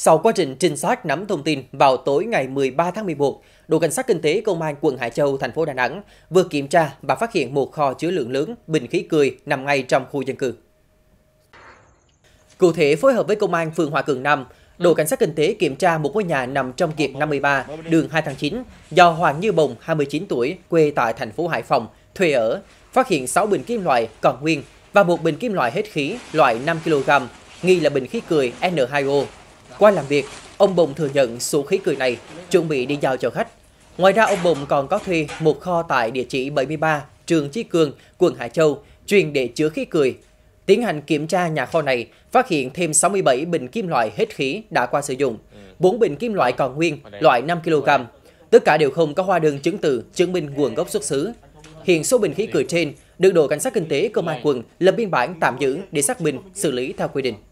Sau quá trình trinh sát nắm thông tin, vào tối ngày 13 tháng 11, đội cảnh sát kinh tế công an quận Hải Châu, thành phố Đà Nẵng vừa kiểm tra và phát hiện một kho chứa lượng lớn bình khí cười nằm ngay trong khu dân cư. Cụ thể, phối hợp với công an phường Hòa Cường 5, đội cảnh sát kinh tế kiểm tra một ngôi nhà nằm trong kiệt 53, đường 2 tháng 9, do Hoàng Như Bồng, 29 tuổi, quê tại thành phố Hải Phòng, thuê ở, phát hiện 6 bình kim loại còn nguyên và một bình kim loại hết khí loại 5 kg, nghi là bình khí cười N2O qua làm việc, ông Bùng thừa nhận số khí cười này chuẩn bị đi giao cho khách. Ngoài ra ông Bùng còn có thuê một kho tại địa chỉ 73 Trường Chi Cường, quận Hải Châu, chuyên để chứa khí cười. Tiến hành kiểm tra nhà kho này, phát hiện thêm 67 bình kim loại hết khí đã qua sử dụng, 4 bình kim loại còn nguyên, loại 5 kg. Tất cả đều không có hóa đơn chứng từ chứng minh nguồn gốc xuất xứ. Hiện số bình khí cười trên được đội cảnh sát kinh tế công an quận lập biên bản tạm giữ để xác minh xử lý theo quy định.